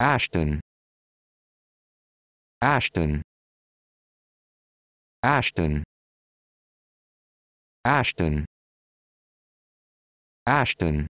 Ashton Ashton Ashton Ashton Ashton